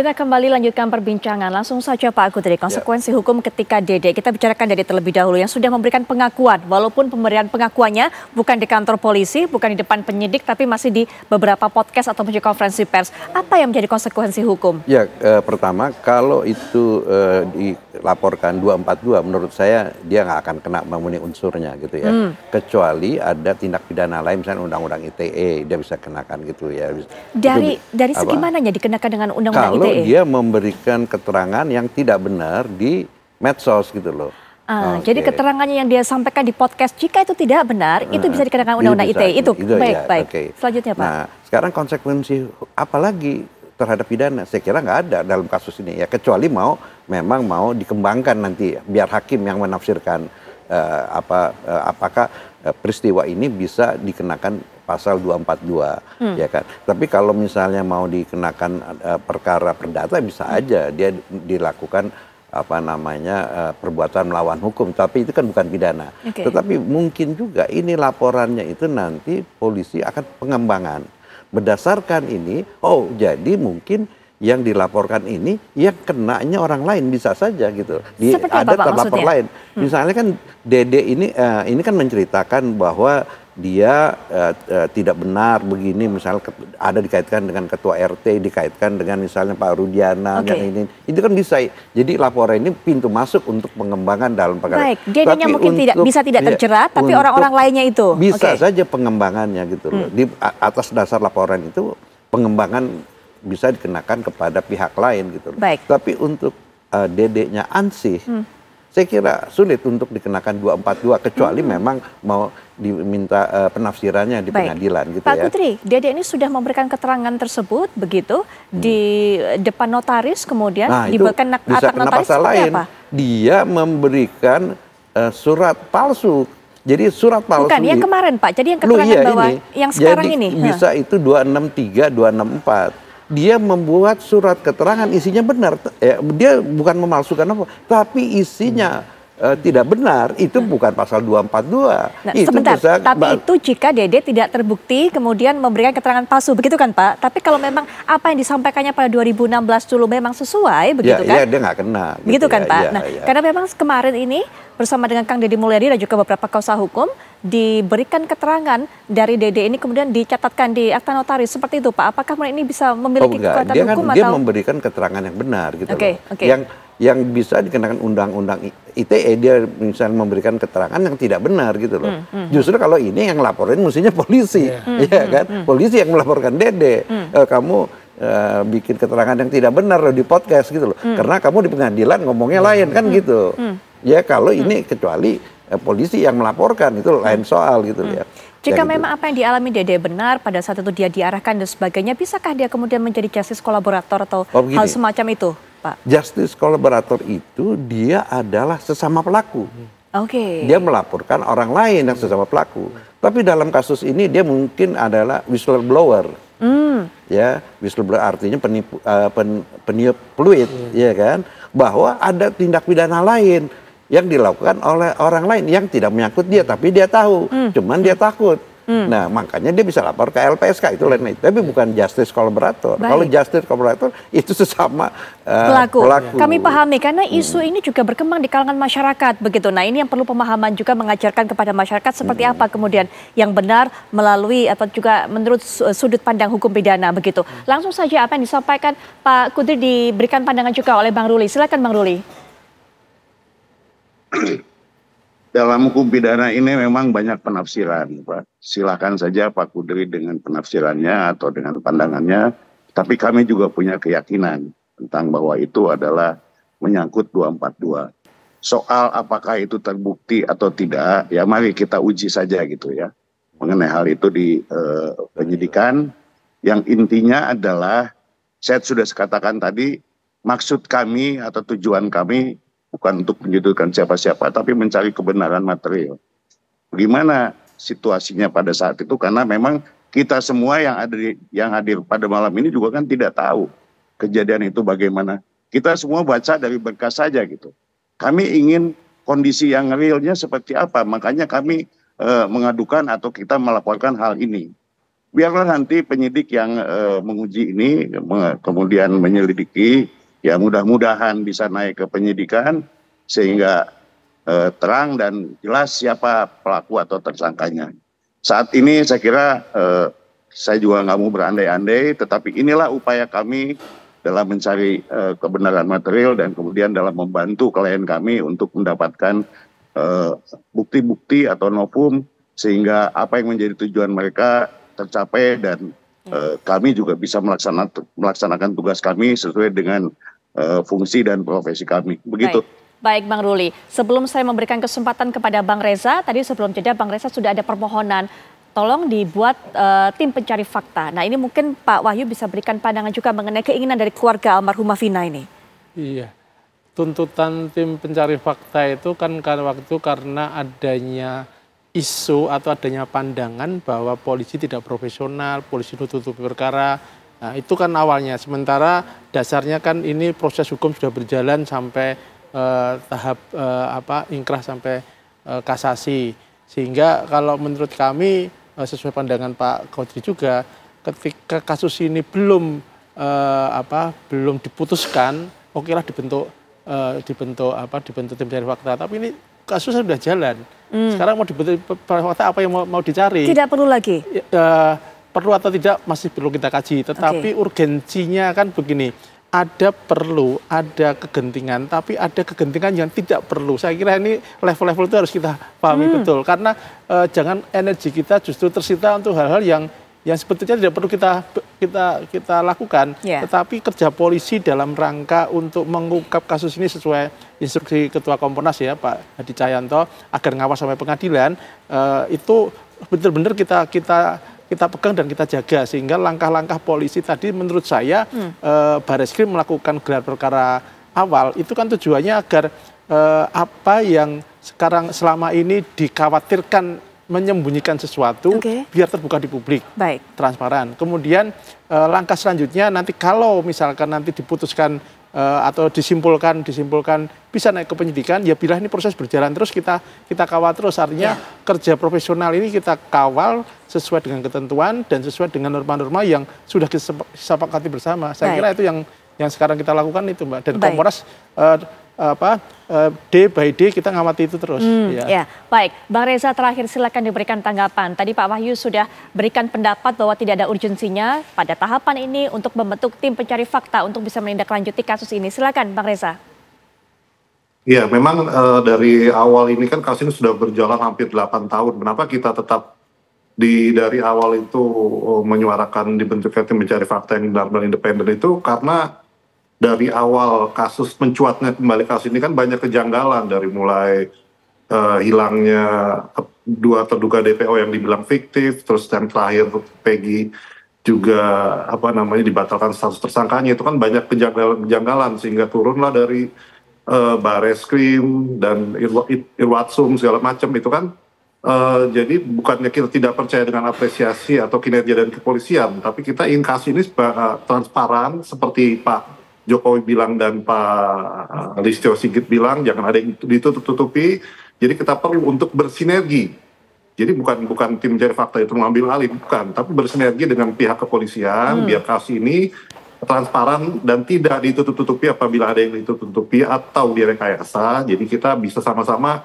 Kita kembali lanjutkan perbincangan. Langsung saja Pak Agus dari ya. konsekuensi ya. hukum ketika Dede. Kita bicarakan dari terlebih dahulu yang sudah memberikan pengakuan. Walaupun pemberian pengakuannya bukan di kantor polisi, bukan di depan penyidik, tapi masih di beberapa podcast atau melalui konferensi pers. Apa yang menjadi konsekuensi hukum? Ya, eh, pertama kalau itu eh, dilaporkan 242, menurut saya dia nggak akan kena memenuhi unsurnya gitu ya. Hmm. Kecuali ada tindak pidana lain, misalnya Undang-Undang ITE, dia bisa kenakan gitu ya. Dari itu, dari segi apa? dikenakan dengan Undang-Undang ITE? kalau dia memberikan keterangan yang tidak benar di medsos gitu loh. Ah, okay. Ah, jadi keterangannya yang dia sampaikan di podcast jika itu tidak benar itu ah, bisa dikenakan undang-undang ITE itu, itu baik ya, baik. Okay. Selanjutnya Pak. Nah sekarang konsekuensi apa lagi terhadap pidana saya kira nggak ada dalam kasus ini ya kecuali mau memang mau dikembangkan nanti ya, biar hakim yang menafsirkan uh, apa uh, apakah uh, peristiwa ini bisa dikenakan pasal 242 hmm. ya kan. Tapi kalau misalnya mau dikenakan uh, perkara perdata bisa hmm. aja dia dilakukan apa namanya uh, perbuatan melawan hukum tapi itu kan bukan pidana. Okay. Tetapi mungkin juga ini laporannya itu nanti polisi akan pengembangan. Berdasarkan ini oh jadi mungkin yang dilaporkan ini yang kenanya orang lain bisa saja gitu. Di, ada terlapor lain. Hmm. Misalnya kan Dede ini uh, ini kan menceritakan bahwa dia uh, uh, tidak benar begini misalnya ada dikaitkan dengan ketua RT dikaitkan dengan misalnya Pak Rudiana okay. dan ini itu kan bisa jadi laporan ini pintu masuk untuk pengembangan dalam perkara. Baik, jadinya mungkin untuk, tidak bisa tidak iya, terjerat ya, tapi orang-orang lainnya itu bisa okay. saja pengembangannya gitu loh. Hmm. Di atas dasar laporan itu pengembangan bisa dikenakan kepada pihak lain gitu loh. Baik. Tapi untuk uh, dedeknya ansih hmm saya kira sulit untuk dikenakan 242 kecuali hmm. memang mau diminta uh, penafsirannya di Baik. pengadilan gitu Pak ya. Pak Putri, Dede ini sudah memberikan keterangan tersebut begitu hmm. di depan notaris kemudian nah, di bahkan notaris kena notaris lain. Apa? Dia memberikan uh, surat palsu. Jadi surat palsu Bukan, yang kemarin Pak. Jadi yang keterangan iya, bahwa ini. yang sekarang Jadi, ini. bisa tiga, itu 263, 264 dia membuat surat keterangan isinya benar. Eh, dia bukan memalsukan apa, tapi isinya hmm uh, tidak benar itu hmm. bukan pasal 242. Nah, itu sebentar, bisa, tapi itu jika Dede tidak terbukti kemudian memberikan keterangan palsu begitu kan Pak? Tapi kalau memang apa yang disampaikannya pada 2016 dulu memang sesuai ya, begitu kan? ya, kan? Iya, dia nggak kena. Gitu, begitu ya, kan Pak? Ya, nah, ya. karena memang kemarin ini bersama dengan Kang Deddy Mulyadi dan juga beberapa kausa hukum diberikan keterangan dari Dede ini kemudian dicatatkan di akta notaris seperti itu Pak. Apakah ini bisa memiliki oh, kekuatan dia kan- hukum kan, atau dia memberikan keterangan yang benar gitu okay, loh. Okay. Yang yang bisa dikenakan undang-undang ITE dia misalnya memberikan keterangan yang tidak benar gitu loh. Hmm, hmm. Justru kalau ini yang laporin mestinya polisi, yeah. hmm, ya kan? Hmm, polisi yang melaporkan Dede, hmm. e, kamu e, bikin keterangan yang tidak benar loh di podcast gitu loh. Hmm. Karena kamu di pengadilan ngomongnya hmm. lain kan hmm. gitu. Hmm. Ya kalau hmm. ini kecuali e, polisi yang melaporkan itu lain hmm. soal gitu ya. hmm. ya. Jika memang apa yang dialami Dede benar pada saat itu dia diarahkan dan sebagainya, bisakah dia kemudian menjadi justice kolaborator atau oh, hal semacam itu, Pak? Justice kolaborator itu dia adalah sesama pelaku. Oke. Okay. Dia melaporkan orang lain yang sesama pelaku. Tapi dalam kasus ini dia mungkin adalah whistleblower. Mm. Ya, whistleblower artinya penipu, uh, pen, peniup peluit, mm. ya kan? Bahwa ada tindak pidana lain yang dilakukan oleh orang lain yang tidak menyangkut dia tapi dia tahu hmm. cuman dia hmm. takut hmm. nah makanya dia bisa lapor ke LPSK itu lain tapi bukan justice collaborator Baik. kalau justice collaborator itu sesama uh, pelaku. pelaku kami pahami karena hmm. isu hmm. ini juga berkembang di kalangan masyarakat begitu nah ini yang perlu pemahaman juga mengajarkan kepada masyarakat seperti hmm. apa kemudian yang benar melalui atau juga menurut sudut pandang hukum pidana begitu hmm. langsung saja apa yang disampaikan Pak Kudri diberikan pandangan juga oleh Bang Ruli silakan Bang Ruli dalam hukum pidana ini memang banyak penafsiran, Pak. Silakan saja Pak Kudri dengan penafsirannya atau dengan pandangannya, tapi kami juga punya keyakinan tentang bahwa itu adalah menyangkut 242. Soal apakah itu terbukti atau tidak, ya mari kita uji saja gitu ya. Mengenai hal itu di eh, penyidikan yang intinya adalah saya sudah katakan tadi maksud kami atau tujuan kami bukan untuk menyudutkan siapa-siapa, tapi mencari kebenaran material. Bagaimana situasinya pada saat itu? Karena memang kita semua yang hadir, yang hadir pada malam ini juga kan tidak tahu kejadian itu bagaimana. Kita semua baca dari berkas saja gitu. Kami ingin kondisi yang realnya seperti apa, makanya kami e, mengadukan atau kita melaporkan hal ini. Biarlah nanti penyidik yang e, menguji ini, kemudian menyelidiki Ya mudah-mudahan bisa naik ke penyidikan sehingga eh, terang dan jelas siapa pelaku atau tersangkanya. Saat ini saya kira eh, saya juga nggak mau berandai-andai, tetapi inilah upaya kami dalam mencari eh, kebenaran material dan kemudian dalam membantu klien kami untuk mendapatkan eh, bukti-bukti atau novum sehingga apa yang menjadi tujuan mereka tercapai dan Eh, kami juga bisa melaksanakan melaksanakan tugas kami sesuai dengan eh, fungsi dan profesi kami. Begitu. Baik. Baik Bang Ruli, sebelum saya memberikan kesempatan kepada Bang Reza, tadi sebelum jeda Bang Reza sudah ada permohonan tolong dibuat uh, tim pencari fakta. Nah ini mungkin Pak Wahyu bisa berikan pandangan juga mengenai keinginan dari keluarga almarhumah Vina ini. Iya, tuntutan tim pencari fakta itu kan waktu karena adanya isu atau adanya pandangan bahwa polisi tidak profesional, polisi tutup perkara. Nah, itu kan awalnya. Sementara dasarnya kan ini proses hukum sudah berjalan sampai eh, tahap eh, apa ingkrah sampai eh, kasasi. Sehingga kalau menurut kami eh, sesuai pandangan Pak Kodri juga ketika kasus ini belum eh, apa belum diputuskan, okelah dibentuk eh, dibentuk apa dibentuk tim cari fakta. Tapi ini kasus sudah jalan. Hmm. Sekarang mau dibentuk, fakta apa yang mau, mau dicari? Tidak perlu lagi. E, perlu atau tidak masih perlu kita kaji. Tetapi okay. urgensinya kan begini, ada perlu, ada kegentingan, tapi ada kegentingan yang tidak perlu. Saya kira ini level-level itu harus kita pahami hmm. betul, karena e, jangan energi kita justru tersita untuk hal-hal yang yang sebetulnya tidak perlu kita kita kita lakukan. Yeah. Tetapi kerja polisi dalam rangka untuk mengungkap kasus ini sesuai instruksi Ketua Komponas ya Pak Hadi Cahyanto agar ngawas sampai pengadilan uh, itu benar-benar kita kita kita pegang dan kita jaga sehingga langkah-langkah polisi tadi menurut saya hmm. e, eh, Bareskrim melakukan gelar perkara awal itu kan tujuannya agar e, apa yang sekarang selama ini dikhawatirkan menyembunyikan sesuatu okay. biar terbuka di publik, Baik. transparan. Kemudian eh, langkah selanjutnya nanti kalau misalkan nanti diputuskan eh, atau disimpulkan disimpulkan bisa naik ke penyidikan ya bila ini proses berjalan terus kita kita kawal terus artinya yeah. kerja profesional ini kita kawal sesuai dengan ketentuan dan sesuai dengan norma-norma yang sudah kita sepakati bersama. Saya Baik. kira itu yang yang sekarang kita lakukan itu Mbak dan Baik apa eh, day by day kita ngamati itu terus. Hmm, ya. ya, baik, Bang Reza terakhir silakan diberikan tanggapan. Tadi Pak Wahyu sudah berikan pendapat bahwa tidak ada urgensinya pada tahapan ini untuk membentuk tim pencari fakta untuk bisa menindaklanjuti kasus ini. Silakan, Bang Reza. Ya memang uh, dari awal ini kan kasus ini sudah berjalan hampir 8 tahun. Kenapa kita tetap di dari awal itu uh, menyuarakan dibentuknya tim mencari fakta yang benar-benar independen itu karena dari awal kasus mencuatnya kembali kasus ini kan banyak kejanggalan dari mulai uh, hilangnya dua terduga DPO yang dibilang fiktif, terus yang terakhir Peggy juga apa namanya dibatalkan status tersangkanya itu kan banyak kejanggalan-kejanggalan sehingga turunlah dari uh, eh, Bareskrim dan Irwatsum segala macam itu kan Uh, jadi bukannya kita tidak percaya dengan apresiasi atau kinerja dari kepolisian, tapi kita ingin kasus ini transparan seperti Pak Jokowi bilang dan Pak eh, Listio Sigit bilang jangan ada yang ditutup-tutupi. Jadi kita perlu untuk bersinergi. Jadi bukan bukan tim mencari fakta itu mengambil alih, bukan. Tapi bersinergi dengan pihak kepolisian hmm. biar kasus ini transparan dan tidak ditutup-tutupi apabila ada yang ditutup-tutupi atau direkayasa. Jadi kita bisa sama-sama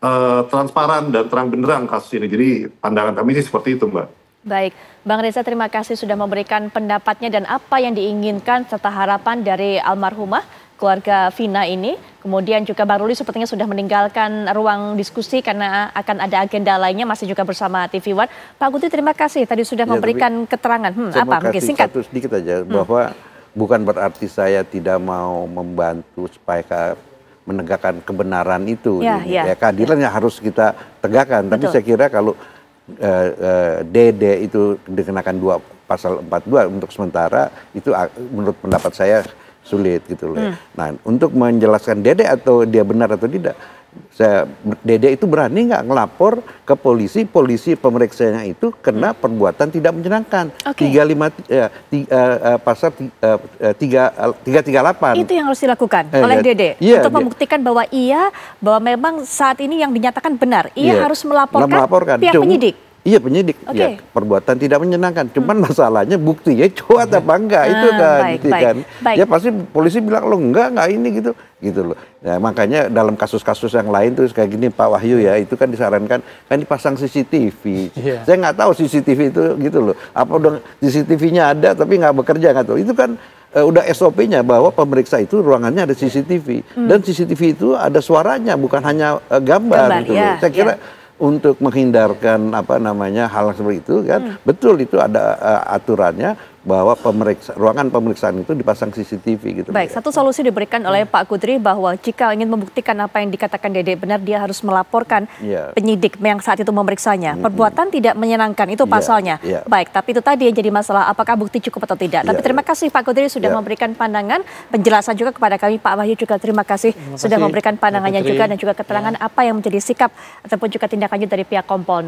uh, transparan dan terang benderang kasus ini. Jadi pandangan kami sih seperti itu, Mbak. Baik, Bang Reza terima kasih sudah memberikan pendapatnya dan apa yang diinginkan serta harapan dari almarhumah keluarga Vina ini. Kemudian juga Bang Ruli sepertinya sudah meninggalkan ruang diskusi karena akan ada agenda lainnya masih juga bersama TV One. Pak Guti terima kasih tadi sudah ya, memberikan keterangan. Hmm, apa mungkin singkat? Satu sedikit aja hmm. bahwa bukan berarti saya tidak mau membantu supaya menegakkan kebenaran itu. Ya, ya. ya keadilan ya. harus kita tegakkan. Betul. Tapi saya kira kalau eh, eh, DD itu dikenakan dua pasal 42 untuk sementara itu ah, menurut pendapat saya sulit gitu loh. Ya. Hmm. Nah, untuk menjelaskan Dede atau dia benar atau tidak saya Dede itu berani nggak ngelapor ke polisi, polisi pemeriksaannya itu kena hmm. perbuatan tidak menyenangkan. Okay. 35 eh, eh, eh, eh, tiga, eh, tiga delapan Itu yang harus dilakukan eh, oleh iya. Dede yeah, untuk yeah. membuktikan bahwa ia bahwa memang saat ini yang dinyatakan benar. Ia yeah. harus melaporkan, melaporkan pihak Cuma, penyidik Iya penyidik, okay. ya perbuatan tidak menyenangkan. Cuman hmm. masalahnya buktinya kuat hmm. apa enggak itu ah, kan, baik, gitu baik, kan. Baik. Ya pasti polisi bilang lo enggak enggak ini gitu, gitu loh. Ya, makanya dalam kasus-kasus yang lain tuh kayak gini Pak Wahyu ya itu kan disarankan kan dipasang CCTV. Yeah. Saya nggak tahu CCTV itu gitu loh. Apa udah CCTV-nya ada tapi nggak bekerja nggak tahu. Itu kan uh, udah SOP-nya bahwa pemeriksa itu ruangannya ada CCTV hmm. dan CCTV itu ada suaranya bukan hanya uh, gambar, gambar gitu. loh. Iya, Saya kira Yeah untuk menghindarkan apa namanya hal seperti itu kan hmm. betul itu ada uh, aturannya bahwa pemeriksa, ruangan pemeriksaan itu dipasang CCTV gitu. Baik, satu solusi diberikan oleh hmm. Pak Kudri bahwa jika ingin membuktikan apa yang dikatakan Dede benar dia harus melaporkan yeah. penyidik yang saat itu memeriksanya. Hmm. Perbuatan tidak menyenangkan itu iya, pasalnya. Yeah. Yeah. Baik, tapi itu tadi yang jadi masalah apakah bukti cukup atau tidak. Tapi iya, terima iya. kasih Pak Kudri sudah memberikan pandangan, penjelasan juga kepada kami Pak Wahyu juga terima kasih, terima kasih sudah memberikan pandangannya juga dan juga keterangan apa yang menjadi sikap ataupun juga tindakannya dari pihak Kompolnas.